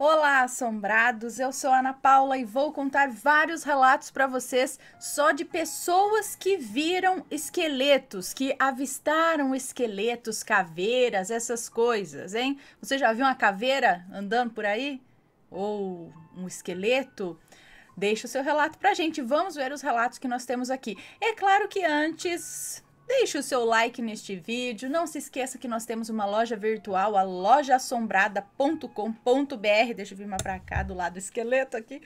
Olá, assombrados! Eu sou Ana Paula e vou contar vários relatos para vocês só de pessoas que viram esqueletos, que avistaram esqueletos, caveiras, essas coisas, hein? Você já viu uma caveira andando por aí? Ou um esqueleto? Deixa o seu relato para a gente. Vamos ver os relatos que nós temos aqui. É claro que antes Deixe o seu like neste vídeo. Não se esqueça que nós temos uma loja virtual, a lojaassombrada.com.br. Deixa eu vir uma para cá do lado do esqueleto aqui.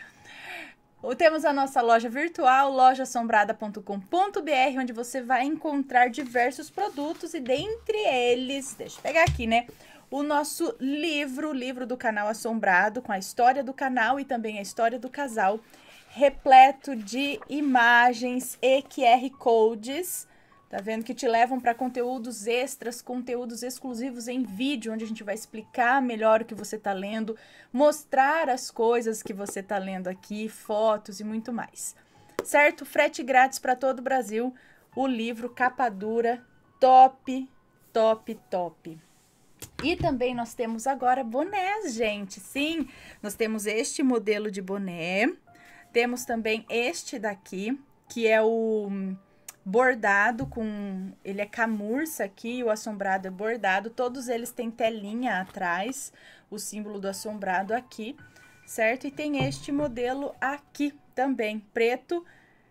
Temos a nossa loja virtual, lojaassombrada.com.br, onde você vai encontrar diversos produtos e dentre eles, deixa eu pegar aqui, né? O nosso livro, livro do canal Assombrado, com a história do canal e também a história do casal, repleto de imagens e QR codes Tá vendo que te levam para conteúdos extras, conteúdos exclusivos em vídeo, onde a gente vai explicar melhor o que você tá lendo, mostrar as coisas que você tá lendo aqui, fotos e muito mais. Certo? Frete grátis para todo o Brasil. O livro capa dura, top, top, top. E também nós temos agora bonés, gente. Sim, nós temos este modelo de boné. Temos também este daqui, que é o bordado com. Ele é camurça aqui, o assombrado é bordado. Todos eles têm telinha atrás, o símbolo do assombrado aqui, certo? E tem este modelo aqui também, preto,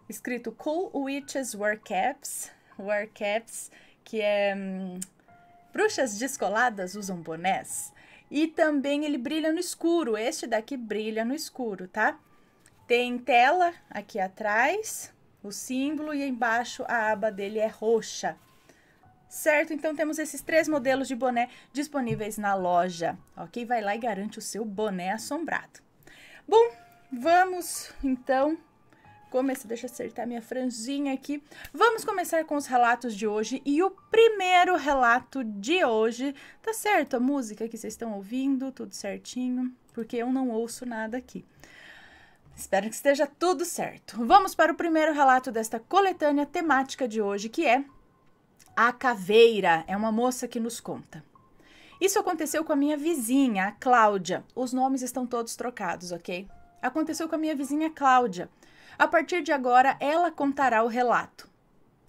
escrito Cool Witches Wear Caps. Wear Caps, que é. Hum, bruxas descoladas usam bonés. E também ele brilha no escuro. Este daqui brilha no escuro, tá? Tem tela aqui atrás, o símbolo e embaixo a aba dele é roxa. Certo? Então temos esses três modelos de boné disponíveis na loja, ok? Vai lá e garante o seu boné assombrado. Bom, vamos então começar. Deixa eu acertar minha franzinha aqui. Vamos começar com os relatos de hoje. E o primeiro relato de hoje, tá certo? A música que vocês estão ouvindo, tudo certinho, porque eu não ouço nada aqui. Espero que esteja tudo certo. Vamos para o primeiro relato desta coletânea temática de hoje, que é A Caveira. É uma moça que nos conta. Isso aconteceu com a minha vizinha, a Cláudia. Os nomes estão todos trocados, ok? Aconteceu com a minha vizinha Cláudia. A partir de agora, ela contará o relato.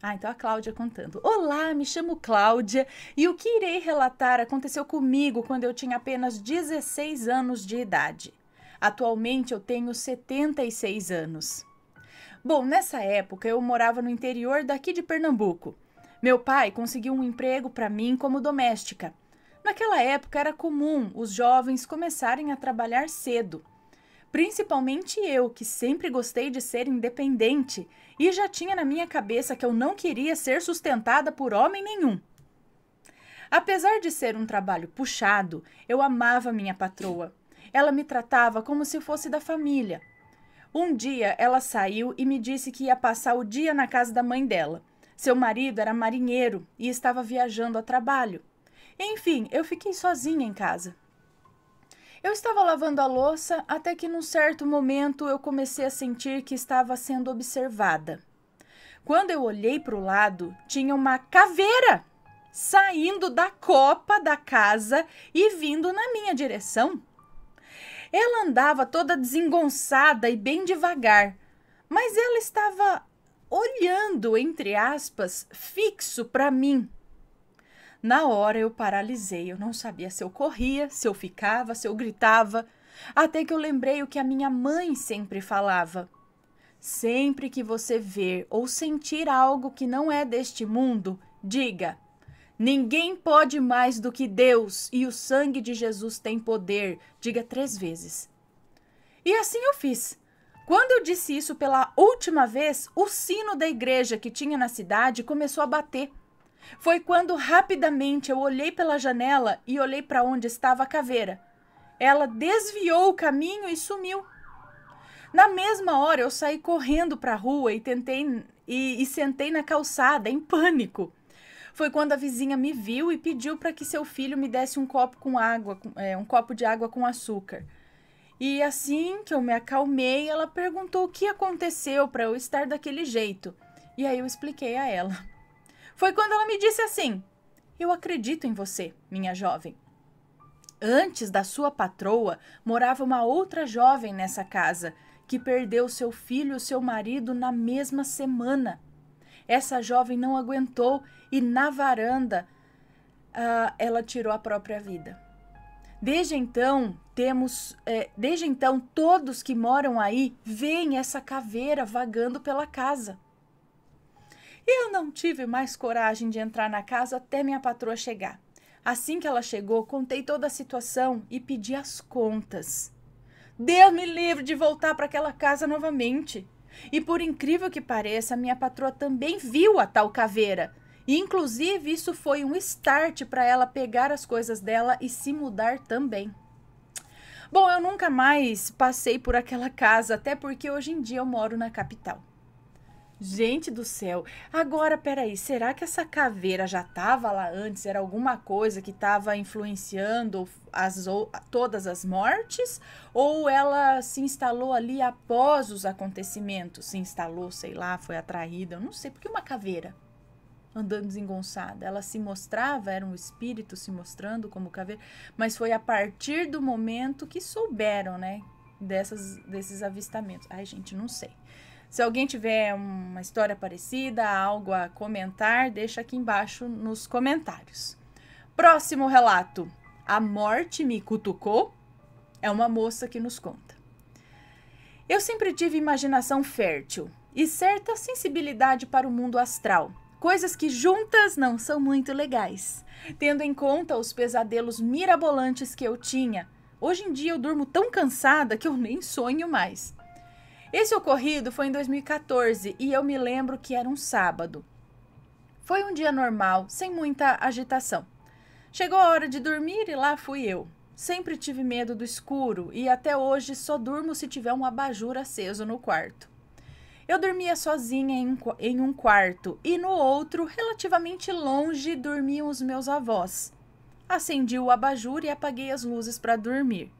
Ah, então a Cláudia contando. Olá, me chamo Cláudia e o que irei relatar aconteceu comigo quando eu tinha apenas 16 anos de idade. Atualmente eu tenho 76 anos. Bom, nessa época eu morava no interior daqui de Pernambuco. Meu pai conseguiu um emprego para mim como doméstica. Naquela época era comum os jovens começarem a trabalhar cedo. Principalmente eu, que sempre gostei de ser independente e já tinha na minha cabeça que eu não queria ser sustentada por homem nenhum. Apesar de ser um trabalho puxado, eu amava minha patroa. Ela me tratava como se fosse da família. Um dia ela saiu e me disse que ia passar o dia na casa da mãe dela. Seu marido era marinheiro e estava viajando a trabalho. Enfim, eu fiquei sozinha em casa. Eu estava lavando a louça até que, num certo momento, eu comecei a sentir que estava sendo observada. Quando eu olhei para o lado, tinha uma caveira saindo da copa da casa e vindo na minha direção. Ela andava toda desengonçada e bem devagar, mas ela estava olhando, entre aspas, fixo para mim. Na hora eu paralisei, eu não sabia se eu corria, se eu ficava, se eu gritava, até que eu lembrei o que a minha mãe sempre falava. Sempre que você ver ou sentir algo que não é deste mundo, diga: Ninguém pode mais do que Deus e o sangue de Jesus tem poder. Diga três vezes. E assim eu fiz. Quando eu disse isso pela última vez, o sino da igreja que tinha na cidade começou a bater. Foi quando rapidamente eu olhei pela janela e olhei para onde estava a caveira. Ela desviou o caminho e sumiu. Na mesma hora eu saí correndo para a rua e tentei e, e sentei na calçada em pânico. Foi quando a vizinha me viu e pediu para que seu filho me desse um copo com água, é, um copo de água com açúcar. E assim que eu me acalmei, ela perguntou o que aconteceu para eu estar daquele jeito. E aí eu expliquei a ela. Foi quando ela me disse assim: Eu acredito em você, minha jovem. Antes da sua patroa, morava uma outra jovem nessa casa, que perdeu seu filho e seu marido na mesma semana. Essa jovem não aguentou e na varanda uh, ela tirou a própria vida. Desde então, temos, é, desde então, todos que moram aí veem essa caveira vagando pela casa. Eu não tive mais coragem de entrar na casa até minha patroa chegar. Assim que ela chegou, contei toda a situação e pedi as contas. Deus me livre de voltar para aquela casa novamente. E por incrível que pareça, minha patroa também viu a tal caveira, e, inclusive, isso foi um start para ela pegar as coisas dela e se mudar também. Bom, eu nunca mais passei por aquela casa, até porque hoje em dia eu moro na capital. Gente do céu, agora peraí, será que essa caveira já estava lá antes? Era alguma coisa que estava influenciando as, todas as mortes? Ou ela se instalou ali após os acontecimentos? Se instalou, sei lá, foi atraída, eu não sei, porque uma caveira andando desengonçada. Ela se mostrava, era um espírito se mostrando como caveira, mas foi a partir do momento que souberam, né, dessas, desses avistamentos. Ai, gente, não sei. Se alguém tiver uma história parecida, algo a comentar, deixa aqui embaixo nos comentários. Próximo relato: A morte me cutucou. É uma moça que nos conta. Eu sempre tive imaginação fértil e certa sensibilidade para o mundo astral coisas que juntas não são muito legais. Tendo em conta os pesadelos mirabolantes que eu tinha, hoje em dia eu durmo tão cansada que eu nem sonho mais. Esse ocorrido foi em 2014 e eu me lembro que era um sábado. Foi um dia normal, sem muita agitação. Chegou a hora de dormir e lá fui eu. Sempre tive medo do escuro e até hoje só durmo se tiver um abajur aceso no quarto. Eu dormia sozinha em um, em um quarto e no outro, relativamente longe, dormiam os meus avós. Acendi o abajur e apaguei as luzes para dormir.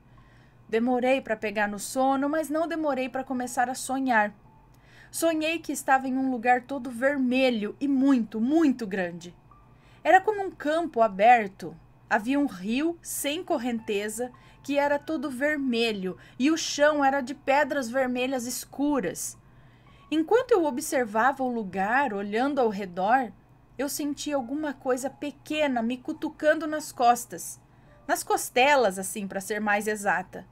Demorei para pegar no sono, mas não demorei para começar a sonhar. Sonhei que estava em um lugar todo vermelho e muito, muito grande. Era como um campo aberto. Havia um rio sem correnteza que era todo vermelho e o chão era de pedras vermelhas escuras. Enquanto eu observava o lugar, olhando ao redor, eu senti alguma coisa pequena me cutucando nas costas, nas costelas, assim, para ser mais exata.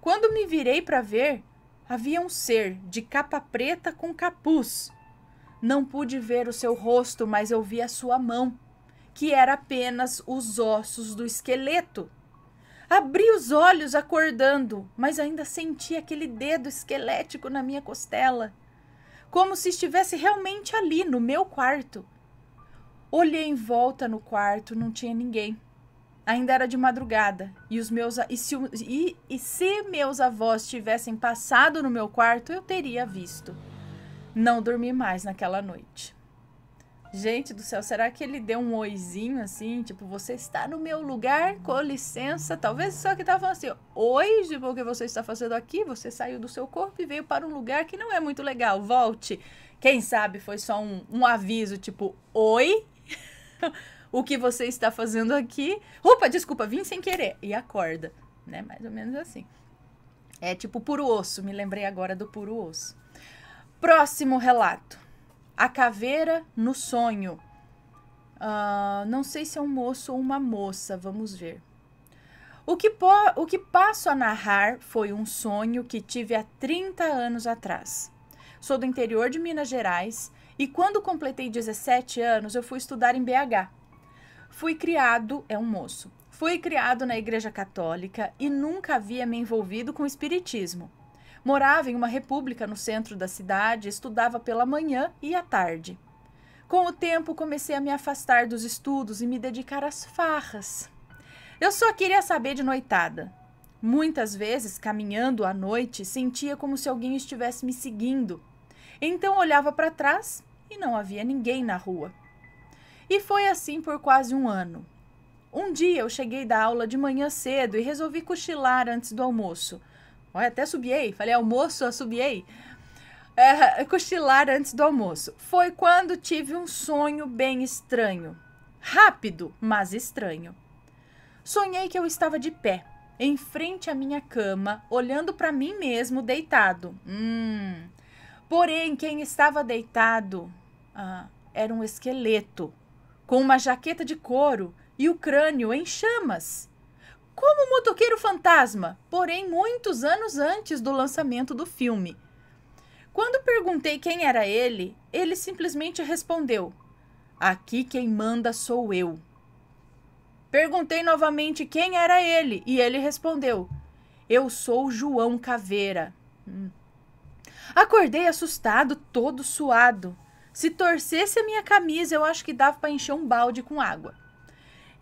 Quando me virei para ver, havia um ser de capa preta com capuz. Não pude ver o seu rosto, mas eu vi a sua mão, que era apenas os ossos do esqueleto. Abri os olhos acordando, mas ainda senti aquele dedo esquelético na minha costela como se estivesse realmente ali no meu quarto. Olhei em volta no quarto, não tinha ninguém. Ainda era de madrugada e os meus e se, e, e se meus avós tivessem passado no meu quarto, eu teria visto. Não dormi mais naquela noite. Gente do céu, será que ele deu um oizinho assim? Tipo, você está no meu lugar, com licença. Talvez só que estava falando assim: Oi, tipo, o que você está fazendo aqui? Você saiu do seu corpo e veio para um lugar que não é muito legal. Volte. Quem sabe foi só um, um aviso, tipo, oi? o que você está fazendo aqui? Opa, desculpa, vim sem querer. E acorda, né? Mais ou menos assim. É tipo puro osso, me lembrei agora do puro osso. Próximo relato. A Caveira no Sonho. Uh, não sei se é um moço ou uma moça, vamos ver. O que, o que passo a narrar foi um sonho que tive há 30 anos atrás. Sou do interior de Minas Gerais e quando completei 17 anos eu fui estudar em BH. Fui criado, é um moço, fui criado na Igreja Católica e nunca havia me envolvido com o Espiritismo. Morava em uma república no centro da cidade, estudava pela manhã e à tarde. Com o tempo, comecei a me afastar dos estudos e me dedicar às farras. Eu só queria saber de noitada. Muitas vezes, caminhando à noite, sentia como se alguém estivesse me seguindo. Então olhava para trás e não havia ninguém na rua. E foi assim por quase um ano. Um dia eu cheguei da aula de manhã cedo e resolvi cochilar antes do almoço. Olha, até subiei. Falei almoço, assobiei. É, cochilar antes do almoço. Foi quando tive um sonho bem estranho. Rápido, mas estranho. Sonhei que eu estava de pé, em frente à minha cama, olhando para mim mesmo deitado. Hum. Porém, quem estava deitado ah, era um esqueleto, com uma jaqueta de couro e o crânio em chamas como o Motoqueiro Fantasma, porém muitos anos antes do lançamento do filme. Quando perguntei quem era ele, ele simplesmente respondeu: Aqui quem manda sou eu. Perguntei novamente quem era ele e ele respondeu: Eu sou João Caveira. Hum. Acordei assustado, todo suado. Se torcesse a minha camisa, eu acho que dava para encher um balde com água.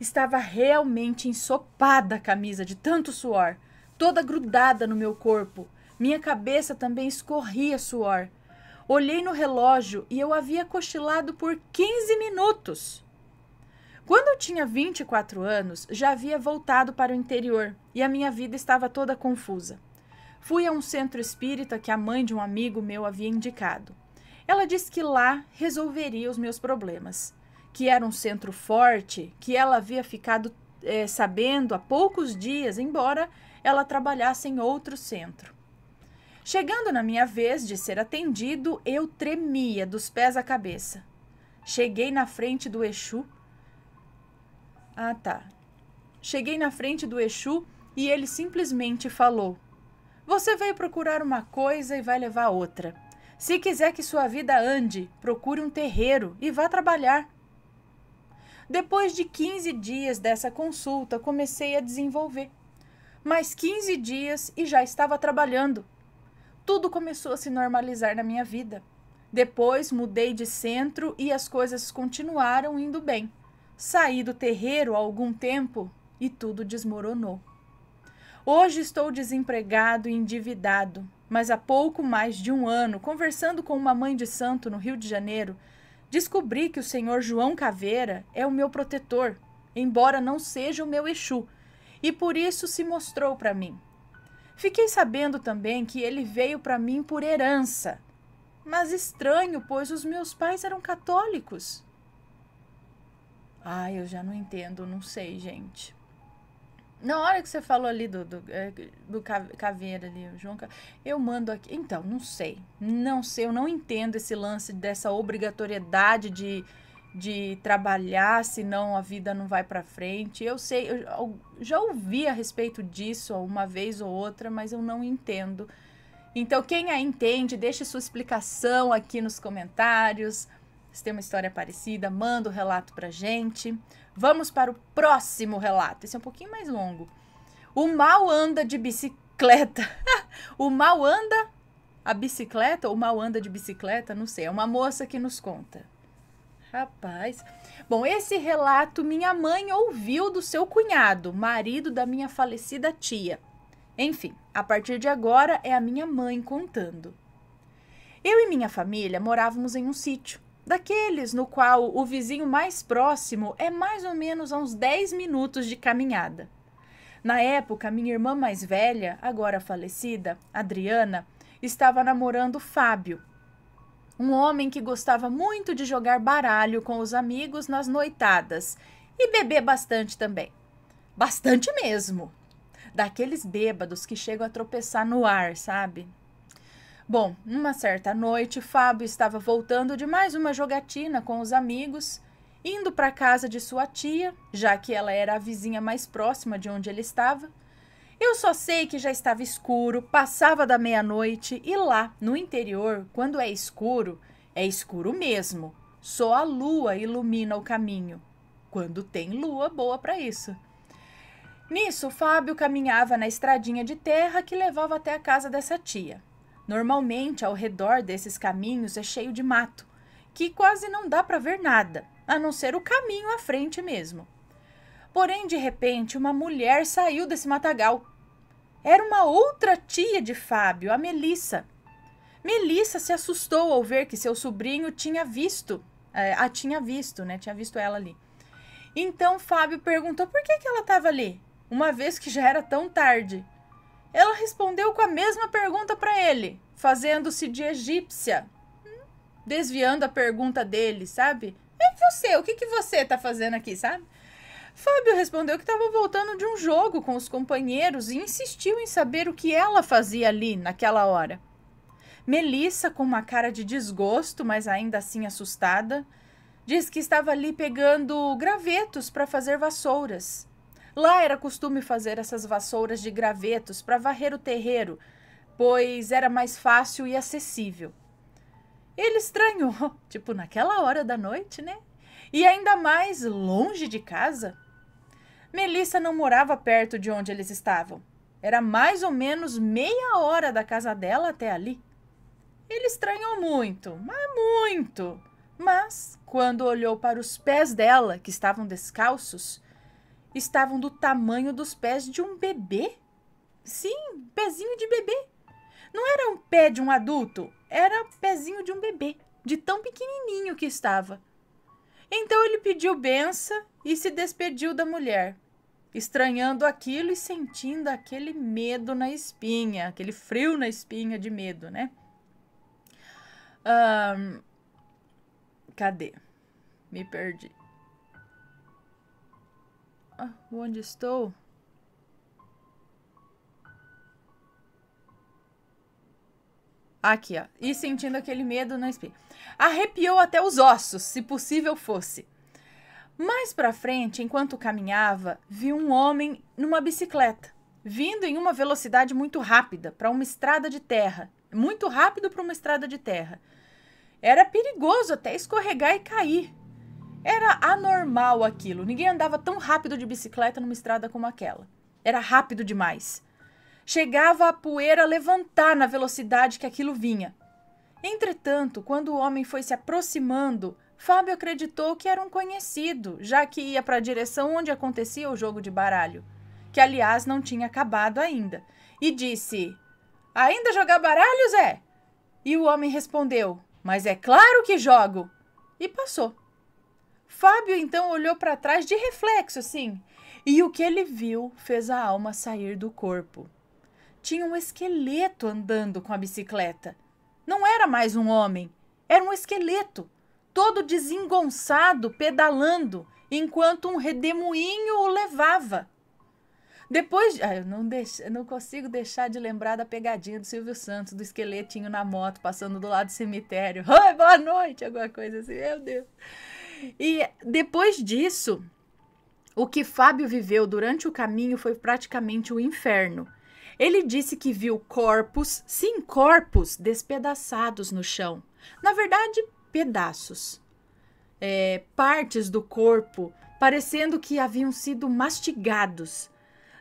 Estava realmente ensopada a camisa de tanto suor, toda grudada no meu corpo. Minha cabeça também escorria suor. Olhei no relógio e eu havia cochilado por 15 minutos. Quando eu tinha 24 anos, já havia voltado para o interior e a minha vida estava toda confusa. Fui a um centro espírita que a mãe de um amigo meu havia indicado. Ela disse que lá resolveria os meus problemas que era um centro forte, que ela havia ficado é, sabendo há poucos dias, embora ela trabalhasse em outro centro. Chegando na minha vez de ser atendido, eu tremia dos pés à cabeça. Cheguei na frente do Exu. Ah, tá. Cheguei na frente do Exu e ele simplesmente falou: Você veio procurar uma coisa e vai levar outra. Se quiser que sua vida ande, procure um terreiro e vá trabalhar. Depois de 15 dias dessa consulta, comecei a desenvolver. Mais 15 dias e já estava trabalhando. Tudo começou a se normalizar na minha vida. Depois mudei de centro e as coisas continuaram indo bem. Saí do terreiro há algum tempo e tudo desmoronou. Hoje estou desempregado e endividado, mas há pouco mais de um ano, conversando com uma mãe de santo no Rio de Janeiro, Descobri que o senhor João Caveira é o meu protetor, embora não seja o meu Exu, e por isso se mostrou para mim. Fiquei sabendo também que ele veio para mim por herança. Mas estranho, pois os meus pais eram católicos. Ah, eu já não entendo, não sei, gente. Na hora que você falou ali do, do, é, do Caveira ali, o João eu mando aqui. Então, não sei. Não sei, eu não entendo esse lance dessa obrigatoriedade de, de trabalhar, senão a vida não vai para frente. Eu sei, eu já ouvi a respeito disso uma vez ou outra, mas eu não entendo. Então, quem a entende, deixe sua explicação aqui nos comentários. Se tem uma história parecida, manda o um relato pra gente. Vamos para o próximo relato. Esse é um pouquinho mais longo. O mal anda de bicicleta. o mal anda a bicicleta, ou mal anda de bicicleta, não sei. É uma moça que nos conta. Rapaz. Bom, esse relato minha mãe ouviu do seu cunhado, marido da minha falecida tia. Enfim, a partir de agora é a minha mãe contando. Eu e minha família morávamos em um sítio daqueles no qual o vizinho mais próximo é mais ou menos a uns 10 minutos de caminhada. Na época, minha irmã mais velha, agora falecida, Adriana, estava namorando Fábio, um homem que gostava muito de jogar baralho com os amigos nas noitadas e beber bastante também. Bastante mesmo! Daqueles bêbados que chegam a tropeçar no ar, sabe? Bom, uma certa noite, Fábio estava voltando de mais uma jogatina com os amigos, indo para a casa de sua tia, já que ela era a vizinha mais próxima de onde ele estava. Eu só sei que já estava escuro, passava da meia-noite e lá, no interior, quando é escuro, é escuro mesmo. Só a lua ilumina o caminho. Quando tem lua boa para isso. Nisso, Fábio caminhava na estradinha de terra que levava até a casa dessa tia. Normalmente, ao redor desses caminhos é cheio de mato, que quase não dá para ver nada, a não ser o caminho à frente mesmo. Porém, de repente, uma mulher saiu desse matagal. Era uma outra tia de Fábio, a Melissa. Melissa se assustou ao ver que seu sobrinho tinha visto, é, a tinha visto, né? Tinha visto ela ali. Então Fábio perguntou por que, que ela estava ali, uma vez que já era tão tarde. Ela respondeu com a mesma pergunta para ele, fazendo-se de egípcia, hum, desviando a pergunta dele, sabe? É você, o que, que você tá fazendo aqui, sabe? Fábio respondeu que estava voltando de um jogo com os companheiros e insistiu em saber o que ela fazia ali naquela hora. Melissa, com uma cara de desgosto, mas ainda assim assustada, diz que estava ali pegando gravetos para fazer vassouras. Lá era costume fazer essas vassouras de gravetos para varrer o terreiro, pois era mais fácil e acessível. Ele estranhou, tipo naquela hora da noite, né? E ainda mais longe de casa. Melissa não morava perto de onde eles estavam. Era mais ou menos meia hora da casa dela até ali. Ele estranhou muito, mas muito. Mas, quando olhou para os pés dela, que estavam descalços, estavam do tamanho dos pés de um bebê. Sim, pezinho de bebê. Não era um pé de um adulto, era pezinho de um bebê, de tão pequenininho que estava. Então ele pediu benção e se despediu da mulher, estranhando aquilo e sentindo aquele medo na espinha, aquele frio na espinha de medo, né? Um, cadê? Me perdi. Ah, onde estou? Aqui, ó. E sentindo aquele medo no espelho. Arrepiou até os ossos, se possível fosse. Mais para frente, enquanto caminhava, vi um homem numa bicicleta, vindo em uma velocidade muito rápida para uma estrada de terra. Muito rápido para uma estrada de terra. Era perigoso até escorregar e cair. Era anormal aquilo. Ninguém andava tão rápido de bicicleta numa estrada como aquela. Era rápido demais. Chegava a poeira a levantar na velocidade que aquilo vinha. Entretanto, quando o homem foi se aproximando, Fábio acreditou que era um conhecido, já que ia para a direção onde acontecia o jogo de baralho, que aliás não tinha acabado ainda, e disse: Ainda jogar baralho, Zé? E o homem respondeu: Mas é claro que jogo! E passou. Fábio então olhou para trás de reflexo, assim, e o que ele viu fez a alma sair do corpo. Tinha um esqueleto andando com a bicicleta. Não era mais um homem, era um esqueleto, todo desengonçado, pedalando, enquanto um redemoinho o levava. Depois, ah, eu não, deixo, não consigo deixar de lembrar da pegadinha do Silvio Santos, do esqueletinho na moto passando do lado do cemitério. Oi, boa noite, alguma coisa assim, meu Deus. E depois disso, o que Fábio viveu durante o caminho foi praticamente o um inferno. Ele disse que viu corpos, sim, corpos, despedaçados no chão. Na verdade, pedaços. É, partes do corpo parecendo que haviam sido mastigados.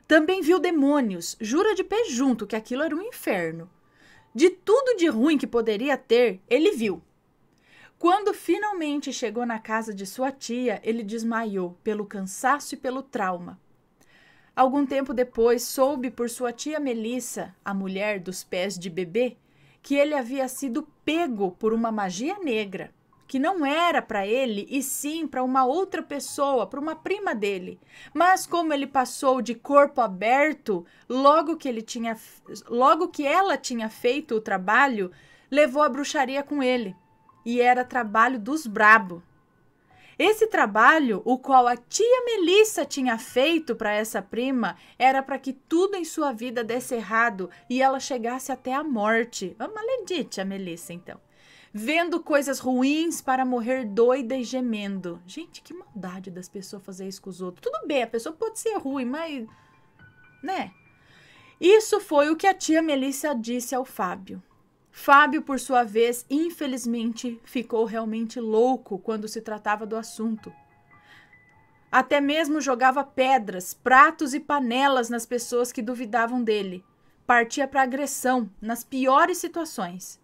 Também viu demônios, jura de pé junto que aquilo era um inferno. De tudo de ruim que poderia ter, ele viu. Quando finalmente chegou na casa de sua tia, ele desmaiou pelo cansaço e pelo trauma. Algum tempo depois, soube por sua tia Melissa, a mulher dos pés de bebê, que ele havia sido pego por uma magia negra, que não era para ele e sim para uma outra pessoa, para uma prima dele. Mas como ele passou de corpo aberto, logo que ele tinha logo que ela tinha feito o trabalho, levou a bruxaria com ele e era trabalho dos brabo. Esse trabalho, o qual a tia Melissa tinha feito para essa prima, era para que tudo em sua vida desse errado e ela chegasse até a morte. A maledite a Melissa, então. Vendo coisas ruins para morrer doida e gemendo. Gente, que maldade das pessoas fazer isso com os outros. Tudo bem, a pessoa pode ser ruim, mas. né? Isso foi o que a tia Melissa disse ao Fábio. Fábio, por sua vez, infelizmente, ficou realmente louco quando se tratava do assunto. Até mesmo jogava pedras, pratos e panelas nas pessoas que duvidavam dele. Partia para agressão nas piores situações.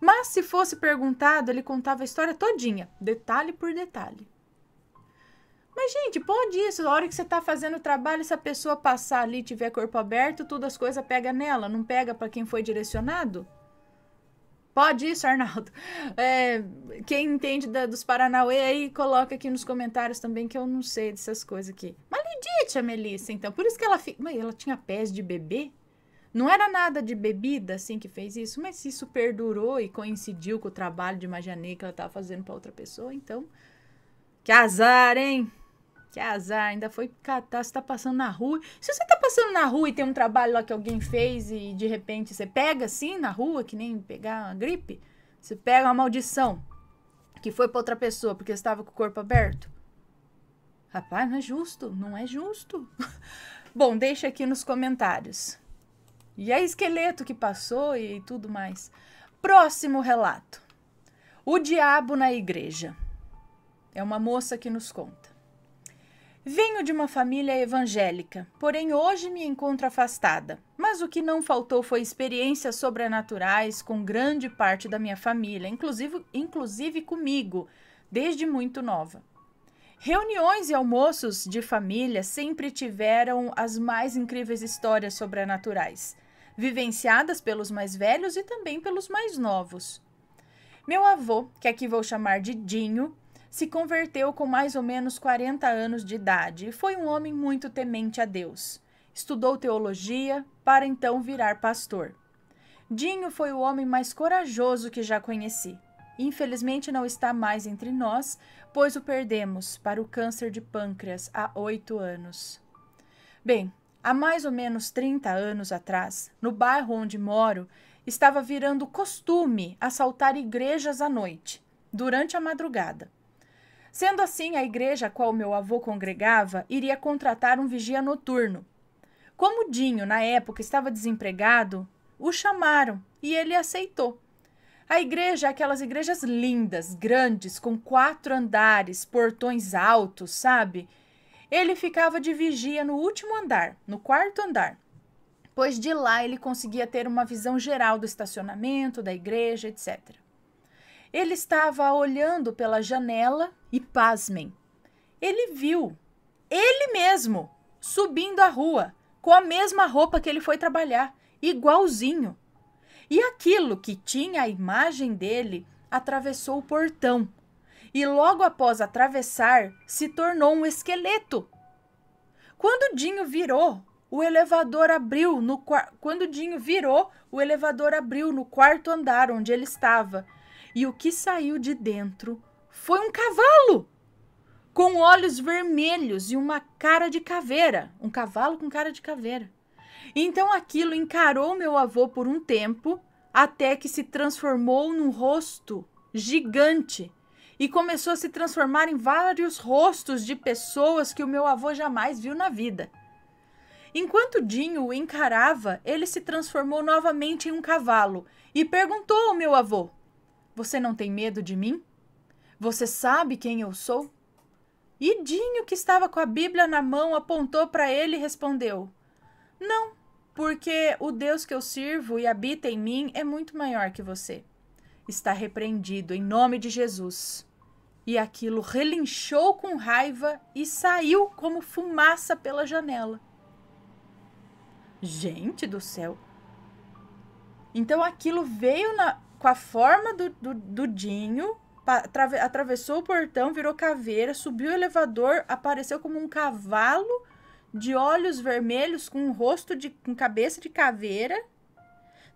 Mas se fosse perguntado, ele contava a história todinha, detalhe por detalhe. Mas, gente, pode isso. Na hora que você está fazendo o trabalho, se a pessoa passar ali e tiver corpo aberto, todas as coisas pega nela, não pega para quem foi direcionado? Pode isso, Arnaldo. É, quem entende da, dos Paranauê aí, coloca aqui nos comentários também que eu não sei dessas coisas aqui. Maledite a Melissa, então. Por isso que ela fica. Mãe, ela tinha pés de bebê? Não era nada de bebida assim que fez isso, mas se isso perdurou e coincidiu com o trabalho de Magianê que ela estava fazendo para outra pessoa, então. Que azar, hein? Que azar, ainda foi catar, você tá passando na rua. Se você tá passando na rua e tem um trabalho lá que alguém fez e de repente você pega assim na rua, que nem pegar uma gripe, você pega uma maldição que foi para outra pessoa porque estava com o corpo aberto. Rapaz, não é justo, não é justo. Bom, deixa aqui nos comentários. E é esqueleto que passou e tudo mais. Próximo relato. O diabo na igreja. É uma moça que nos conta. Venho de uma família evangélica, porém hoje me encontro afastada. Mas o que não faltou foi experiências sobrenaturais com grande parte da minha família, inclusive, inclusive comigo, desde muito nova. Reuniões e almoços de família sempre tiveram as mais incríveis histórias sobrenaturais, vivenciadas pelos mais velhos e também pelos mais novos. Meu avô, que aqui vou chamar de Dinho, se converteu com mais ou menos 40 anos de idade e foi um homem muito temente a Deus. Estudou teologia para então virar pastor. Dinho foi o homem mais corajoso que já conheci. Infelizmente não está mais entre nós, pois o perdemos para o câncer de pâncreas há oito anos. Bem, há mais ou menos 30 anos atrás, no bairro onde moro, estava virando costume assaltar igrejas à noite, durante a madrugada. Sendo assim, a igreja a qual meu avô congregava iria contratar um vigia noturno. Como Dinho, na época, estava desempregado, o chamaram e ele aceitou. A igreja é aquelas igrejas lindas, grandes, com quatro andares, portões altos, sabe? Ele ficava de vigia no último andar, no quarto andar, pois de lá ele conseguia ter uma visão geral do estacionamento, da igreja, etc. Ele estava olhando pela janela e, pasmem, ele viu ele mesmo subindo a rua com a mesma roupa que ele foi trabalhar, igualzinho. E aquilo que tinha a imagem dele atravessou o portão e, logo após atravessar, se tornou um esqueleto. Quando Dinho virou, o elevador abriu no quando Dinho virou, o elevador abriu no quarto andar onde ele estava e o que saiu de dentro foi um cavalo com olhos vermelhos e uma cara de caveira, um cavalo com cara de caveira. Então aquilo encarou meu avô por um tempo, até que se transformou num rosto gigante e começou a se transformar em vários rostos de pessoas que o meu avô jamais viu na vida. Enquanto Dinho o encarava, ele se transformou novamente em um cavalo e perguntou ao meu avô: você não tem medo de mim? Você sabe quem eu sou? Idinho que estava com a Bíblia na mão, apontou para ele e respondeu: Não, porque o Deus que eu sirvo e habita em mim é muito maior que você. Está repreendido em nome de Jesus. E aquilo relinchou com raiva e saiu como fumaça pela janela. Gente do céu! Então aquilo veio na, com a forma do, do, do Dinho, atrave, atravessou o portão, virou caveira, subiu o elevador, apareceu como um cavalo de olhos vermelhos com um rosto de com cabeça de caveira.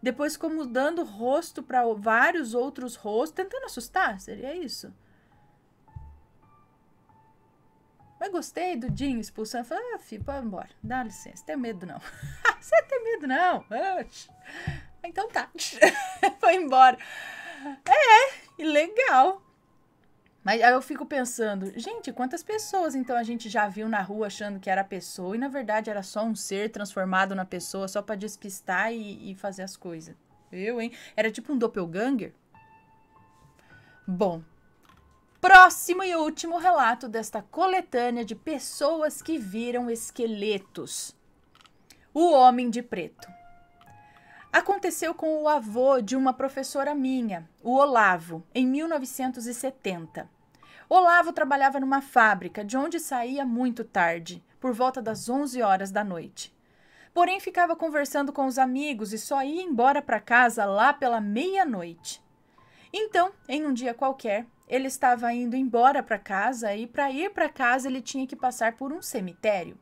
Depois ficou mudando o rosto para vários outros rostos, tentando assustar, seria isso? Mas gostei do Dinho expulsando. Falei, ah, filho, pode embora. Dá licença, tem medo não. Você tem medo não. Então tá. Foi embora. É, legal. Mas aí eu fico pensando, gente, quantas pessoas então a gente já viu na rua achando que era pessoa e na verdade era só um ser transformado na pessoa só para despistar e, e, fazer as coisas. Eu, hein? Era tipo um doppelganger. Bom, próximo e último relato desta coletânea de pessoas que viram esqueletos. O Homem de Preto. Aconteceu com o avô de uma professora minha, o Olavo, em 1970. Olavo trabalhava numa fábrica de onde saía muito tarde, por volta das 11 horas da noite. Porém, ficava conversando com os amigos e só ia embora para casa lá pela meia-noite. Então, em um dia qualquer, ele estava indo embora para casa e para ir para casa ele tinha que passar por um cemitério.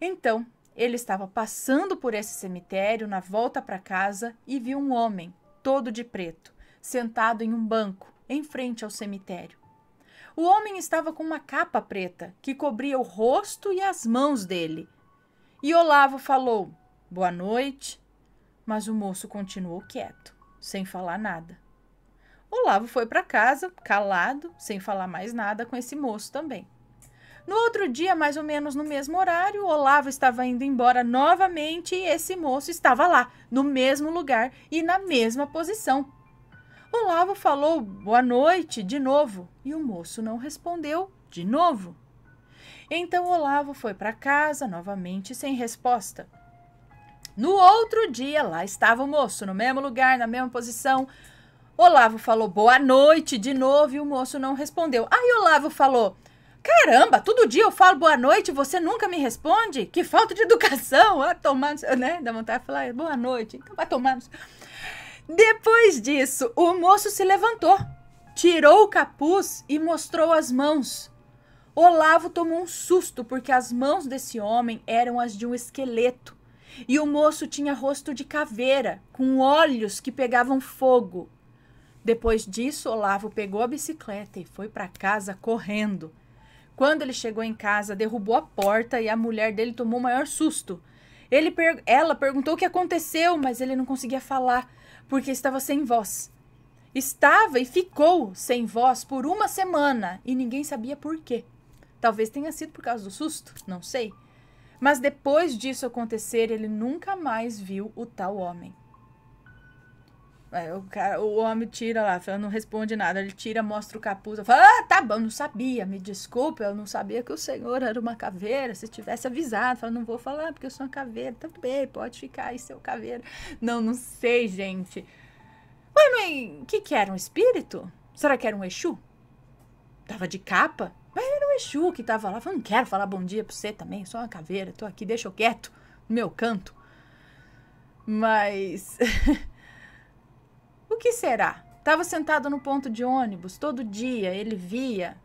Então, ele estava passando por esse cemitério na volta para casa e viu um homem, todo de preto, sentado em um banco, em frente ao cemitério. O homem estava com uma capa preta que cobria o rosto e as mãos dele. E Olavo falou: Boa noite. Mas o moço continuou quieto, sem falar nada. Olavo foi para casa, calado, sem falar mais nada com esse moço também. No outro dia, mais ou menos no mesmo horário, Olavo estava indo embora novamente e esse moço estava lá, no mesmo lugar e na mesma posição. Olavo falou boa noite de novo e o moço não respondeu de novo. Então Olavo foi para casa novamente sem resposta. No outro dia, lá estava o moço, no mesmo lugar, na mesma posição. Olavo falou boa noite de novo e o moço não respondeu. Aí Olavo falou: Caramba, todo dia eu falo boa noite, e você nunca me responde? Que falta de educação! Ah, tomar, né? Dá vontade de falar ah, boa noite, então vai tomar. Depois disso, o moço se levantou, tirou o capuz e mostrou as mãos. Olavo tomou um susto porque as mãos desse homem eram as de um esqueleto e o moço tinha rosto de caveira, com olhos que pegavam fogo. Depois disso, Olavo pegou a bicicleta e foi para casa correndo. Quando ele chegou em casa, derrubou a porta e a mulher dele tomou o maior susto. Ele per... Ela perguntou o que aconteceu, mas ele não conseguia falar porque estava sem voz. Estava e ficou sem voz por uma semana e ninguém sabia por quê. Talvez tenha sido por causa do susto, não sei. Mas depois disso acontecer, ele nunca mais viu o tal homem. É, o, cara, o homem tira lá, fala, não responde nada. Ele tira, mostra o capuz. Fala, ah, tá bom, não sabia, me desculpa, eu não sabia que o senhor era uma caveira. Se tivesse avisado, fala, não vou falar porque eu sou uma caveira. Então tudo bem, pode ficar aí, seu caveira. Não, não sei, gente. Mas, mãe, o que, que era? Um espírito? Será que era um Exu? Tava de capa? Mas era um Exu que tava lá. Falou, não quero falar bom dia pra você também, sou uma caveira, tô aqui, deixa eu quieto, no meu canto. Mas. que será? Estava sentado no ponto de ônibus todo dia, ele via.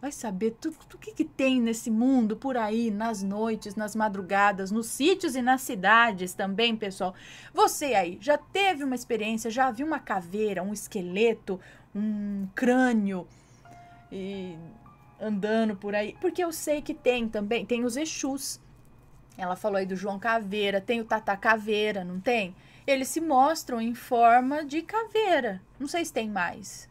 Vai saber tudo, o que, que tem nesse mundo por aí, nas noites, nas madrugadas, nos sítios e nas cidades também, pessoal. Você aí já teve uma experiência, já viu uma caveira, um esqueleto, um crânio e andando por aí? Porque eu sei que tem também, tem os Exus ela falou aí do João Caveira, tem o Tata Caveira, não tem? Eles se mostram em forma de caveira. Não sei se tem mais.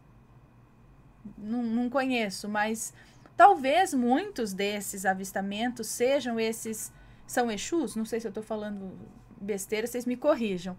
Não, não conheço, mas talvez muitos desses avistamentos sejam esses. São Exus? Não sei se eu estou falando besteira, vocês me corrijam.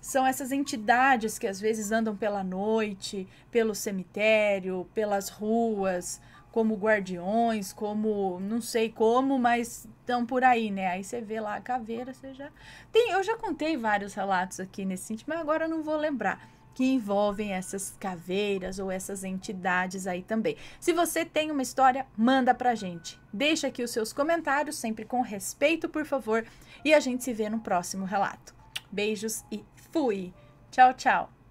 São essas entidades que às vezes andam pela noite, pelo cemitério, pelas ruas, como guardiões, como não sei como, mas estão por aí, né? Aí você vê lá a caveira, você já tem, eu já contei vários relatos aqui nesse sentido, mas agora eu não vou lembrar que envolvem essas caveiras ou essas entidades aí também. Se você tem uma história, manda pra gente. Deixa aqui os seus comentários, sempre com respeito, por favor, e a gente se vê no próximo relato. Beijos e fui. Tchau, tchau.